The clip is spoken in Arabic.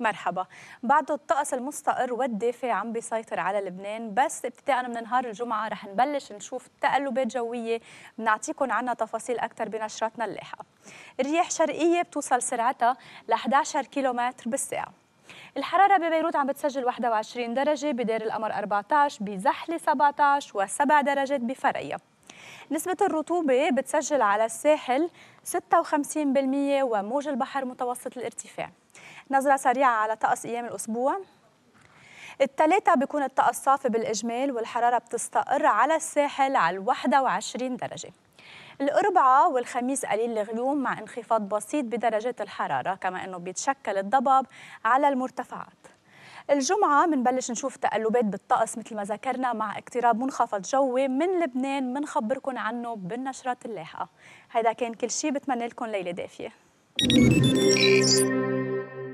مرحبا بعده الطقس المستقر والدافئ عم بيسيطر على لبنان بس ابتداء من نهار الجمعة رح نبلش نشوف تقلبات جوية بنعطيكم عنها تفاصيل أكثر بنشرتنا اللاحقة الرياح شرقية بتوصل سرعتها ل 11 كيلومتر بالساعة الحرارة ببيروت عم بتسجل 21 درجة بدير القمر 14 بزحلة 17 و7 درجات بفرقية نسبة الرطوبة بتسجل على الساحل 56% وموج البحر متوسط الارتفاع نظرة سريعة على طقس أيام الأسبوع الثلاثة بيكون الطقس صافي بالإجمال والحرارة بتستقر على الساحل على 21 درجة الأربعة والخميس قليل الغيوم مع انخفاض بسيط بدرجات الحرارة كما أنه بيتشكل الضباب على المرتفعات الجمعه منبلش نشوف تقلبات بالطقس مثل ما ذكرنا مع اقتراب منخفض جوي من لبنان منخبركن عنه بالنشرات اللاحقه هذا كان كل شيء بتمنى لكم ليله دافيه